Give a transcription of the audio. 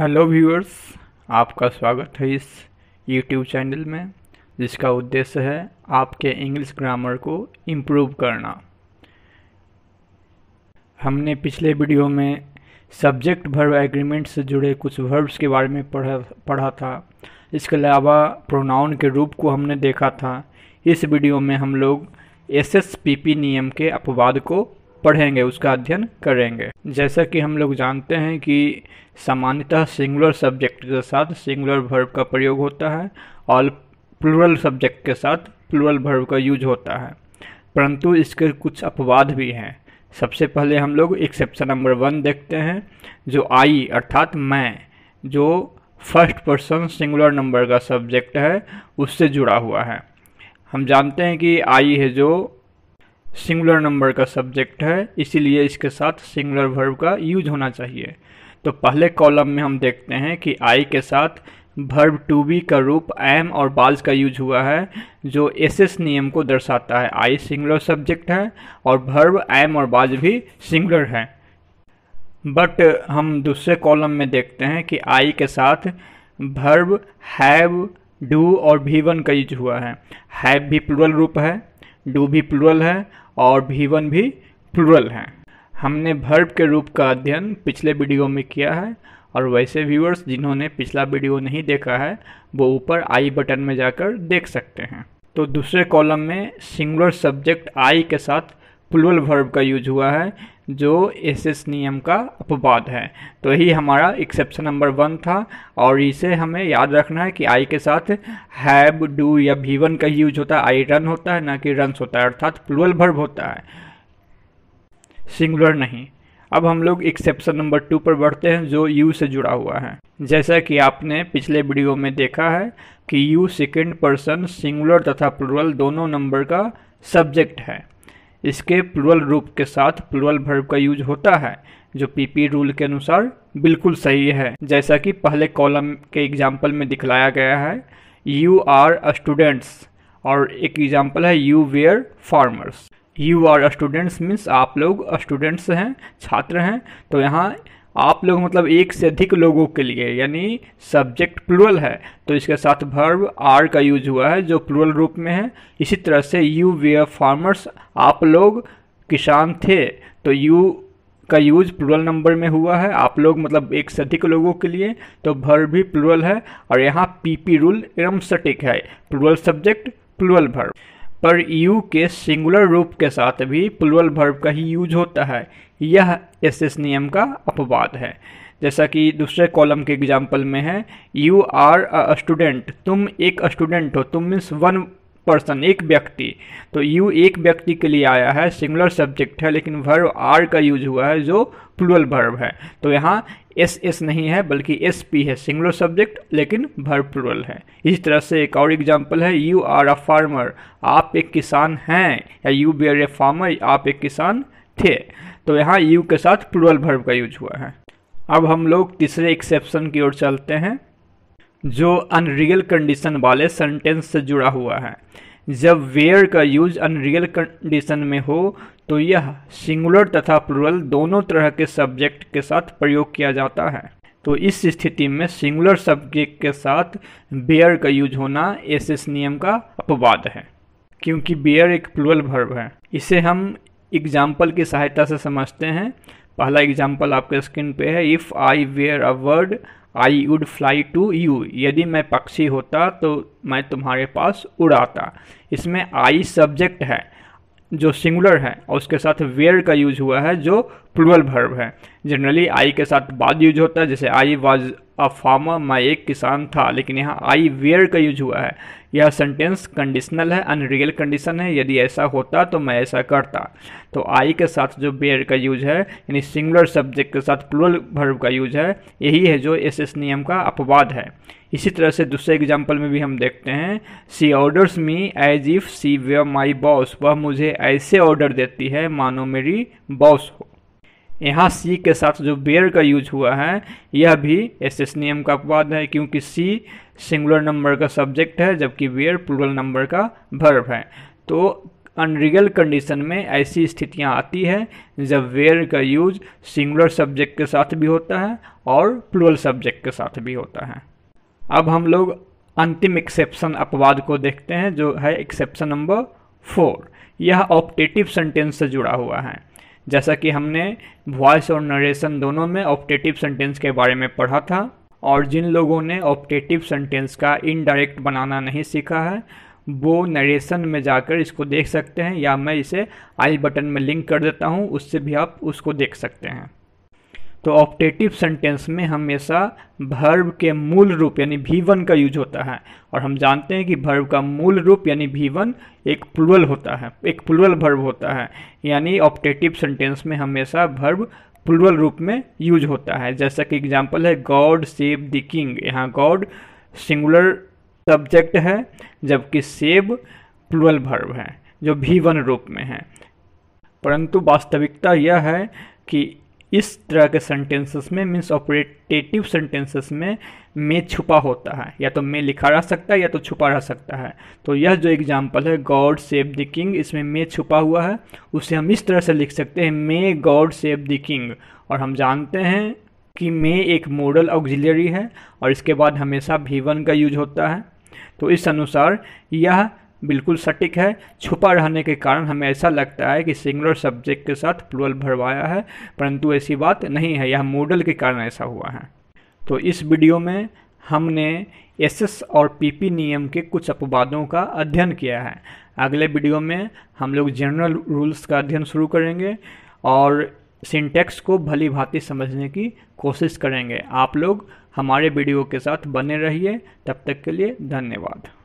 hello viewers आपका स्वागत है इस यूट्यूब चैनल में जिसका उद्देश्य है आपके इंग्लिश ग्रामर को इम्प्रूव करना हमने पिछले वीडियो में सब्जेक्ट वर्ब एग्रीमेंट से जुड़े कुछ वर्ब्स के बारे में पढ़ा पढ़ा था इसके अलावा प्रोनाउन के रूप को हमने देखा था इस वीडियो में हम लोग एसएसपीपी नियम के अपवाद को पढ़ेंगे उसका अध्ययन करेंगे जैसा कि हम लोग जानते हैं कि सामान्यतः सिंगुलर सब्जेक्ट के साथ सिंगुलर भर्व का प्रयोग होता है और प्लूरल सब्जेक्ट के साथ प्लूरल वर्ब का यूज होता है परंतु इसके कुछ अपवाद भी हैं सबसे पहले हम लोग एक्सेप्शन नंबर वन देखते हैं जो आई अर्थात मैं जो फर्स्ट पर्सन सिंगुलर नंबर का सब्जेक्ट है उससे जुड़ा हुआ है हम जानते हैं कि आई है जो सिंगुलर नंबर का सब्जेक्ट है इसीलिए इसके साथ सिंगुलर वर्ब का यूज होना चाहिए तो पहले कॉलम में हम देखते हैं कि आई के साथ वर्ब टू बी का रूप एम और बाल्स का यूज हुआ है जो एस एस नियम को दर्शाता है आई सिंगुलर सब्जेक्ट है और वर्ब एम और बाल्स भी सिंगुलर है बट हम दूसरे कॉलम में देखते हैं कि आई के साथ वर्ब हैव डू और भी वन का यूज हुआ है हैव भी प्लुरल रूप है डू भी प्लूरल है और भी वन भी प्लूरल है हमने भर्ब के रूप का अध्ययन पिछले वीडियो में किया है और वैसे व्यूअर्स जिन्होंने पिछला वीडियो नहीं देखा है वो ऊपर आई बटन में जाकर देख सकते हैं तो दूसरे कॉलम में सिंगुलर सब्जेक्ट आई के साथ प्लूरल वर्ब का यूज हुआ है जो एस एस नियम का अपवाद है तो यही हमारा एक्सेप्शन नंबर वन था और इसे हमें याद रखना है कि आई के साथ हैव डू या भी वन का यूज होता है आई रन होता है ना कि रन्स होता है अर्थात प्लुअल भर्ब होता है सिंगुलर नहीं अब हम लोग एक्सेप्शन नंबर टू पर बढ़ते हैं जो यू से जुड़ा हुआ है जैसा कि आपने पिछले वीडियो में देखा है कि यू सेकेंड पर्सन सिंगुलर तथा प्लुरल दोनों नंबर का सब्जेक्ट है इसके प्लुअल रूप के साथ प्लुरल भर्व का यूज होता है जो पीपी रूल के अनुसार बिल्कुल सही है जैसा कि पहले कॉलम के एग्जाम्पल में दिखलाया गया है यू आर स्टूडेंट्स और एक एग्जाम्पल है you were farmers you are students means आप लोग स्टूडेंट्स हैं छात्र हैं तो यहाँ आप लोग मतलब एक से अधिक लोगों के लिए यानी सब्जेक्ट प्लुरल है तो इसके साथ भर्व आर का यूज हुआ है जो प्लुरल रूप में है इसी तरह से यू वे फार्मर्स आप लोग किसान थे तो यू का यूज प्लुरल नंबर में हुआ है आप लोग मतलब एक से अधिक लोगों के लिए तो भर्व भी प्लुरल है और यहाँ पी पी रूल इरम सटिक है प्लुरल सब्जेक्ट प्लुरल भर्व पर यू के सिंगुलर रूप के साथ भी प्लुरल भर्व का ही यूज होता है यह एस एस नियम का अपवाद है जैसा कि दूसरे कॉलम के एग्जाम्पल में है यू आर अ स्टूडेंट तुम एक स्टूडेंट हो तुम मीन्स वन पर्सन एक व्यक्ति तो यू एक व्यक्ति के लिए आया है सिंगुलर सब्जेक्ट है लेकिन वर्ब आर का यूज हुआ है जो प्लुअल वर्ब है तो यहाँ एस एस नहीं है बल्कि एस पी है सिंगुलर सब्जेक्ट लेकिन वर्ब प्लूरल है इसी तरह से एक और एग्जाम्पल है यू आर अ फार्मर आप एक किसान हैं या you be are a farmer आप एक किसान थे तो यहाँ यू के साथ प्लुअल वर्ब का यूज हुआ है अब हम लोग तीसरे एक्सेप्शन की ओर चलते हैं जो अनरियल कंडीशन वाले सेंटेंस से जुड़ा हुआ है जब वेयर का यूज अनरियल कंडीशन में हो तो यह सिंगुलर तथा प्लुरल दोनों तरह के सब्जेक्ट के साथ प्रयोग किया जाता है तो इस स्थिति में सिंगुलर सब्जेक्ट के साथ बेयर का यूज होना एस एस नियम का अपवाद है क्योंकि बेयर एक प्लूरल वर्ब है इसे हम एग्जाम्पल की सहायता से समझते हैं पहला एग्जाम्पल आपके स्क्रीन पे है if I were a bird I would fly to you यदि मैं पक्षी होता तो मैं तुम्हारे पास उड़ाता इसमें आई सब्जेक्ट है जो सिंगुलर है और उसके साथ वेयर का यूज हुआ है जो प्लुअल भर्ब है जनरली आई के साथ बाद यूज होता है जैसे आई वाज अ फार्मर मैं एक किसान था लेकिन यहाँ आई वेयर का यूज हुआ है यह सेंटेंस कंडीशनल है अनरियल कंडीशन है यदि ऐसा होता तो मैं ऐसा करता तो आई के साथ जो वेयर का यूज है यानी सिंगुलर सब्जेक्ट के साथ प्लुरल भर्व का यूज है यही है जो एस एस नियम का अपवाद है इसी तरह से दूसरे एग्जाम्पल में भी हम देखते हैं she orders me as if she were my boss वह मुझे ऐसे ऑर्डर देती है मानो मेरी बॉस हो यहाँ सी के साथ जो बेयर का यूज हुआ है यह भी एस एस नियम का अपवाद है क्योंकि सी सिंगुलर नंबर का सब्जेक्ट है जबकि बेयर प्लूरल नंबर का भर्व है तो अनरियल कंडीशन में ऐसी स्थितियाँ आती है जब वेयर का यूज सिंगुलर सब्जेक्ट के साथ भी होता है और प्लूरल सब्जेक्ट के साथ भी होता है अब हम लोग अंतिम एक्सेप्शन अपवाद को देखते हैं जो है एक्सेप्शन नंबर फोर यह ऑप्टेटिव सेंटेंस से जुड़ा हुआ है जैसा कि हमने वॉइस और नरेशन दोनों में ऑप्टेटिव सेंटेंस के बारे में पढ़ा था और जिन लोगों ने ऑप्टेटिव सेंटेंस का इनडायरेक्ट बनाना नहीं सीखा है वो नरेशन में जाकर इसको देख सकते हैं या मैं इसे आई बटन में लिंक कर देता हूँ उससे भी आप उसको देख सकते हैं तो ऑप्टेटिव सेंटेंस में हमेशा भर्व के मूल रूप यानी भी वन का यूज होता है और हम जानते हैं कि भर्व का मूल रूप यानी भी वन एक प्लुरल होता है एक प्लुरल भर्व होता है यानी ऑप्टेटिव सेंटेंस में हमेशा भर्व प्लुरल रूप में यूज होता है जैसा कि एग्जाम्पल है गॉड सेव द किंग यहाँ गॉड सिंगुलर सब्जेक्ट है जबकि सेव प्लुरल भर्व है जो भी वन रूप में है परंतु वास्तविकता यह है कि इस तरह के सेंटेंसेस में मीन्स ऑपरेटेटिव सेंटेंसेस में में छुपा होता है या तो में लिखा रह सकता है या तो छुपा रह सकता है तो यह जो एग्जाम्पल है गॉड सेव द किंग इसमें में छुपा हुआ है उसे हम इस तरह से लिख सकते हैं may God save the king और हम जानते हैं कि मे एक मॉडल ऑक्जिलरी है और इसके बाद हमेशा भी वन का यूज होता है तो इस अनुसार यह बिल्कुल सटीक है छुपा रहने के कारण हमें ऐसा लगता है कि सिंगुलर सब्जेक्ट के साथ प्लूअल भरवाया है परंतु ऐसी बात नहीं है यह मॉडल के कारण ऐसा हुआ है तो इस वीडियो में हमने एसएस और पीपी नियम के कुछ अपवादों का अध्ययन किया है अगले वीडियो में हम लोग जनरल रूल्स का अध्ययन शुरू करेंगे और सिंटेक्स को भली भांति समझने की कोशिश करेंगे आप लोग हमारे वीडियो के साथ बने रहिए तब तक के लिए धन्यवाद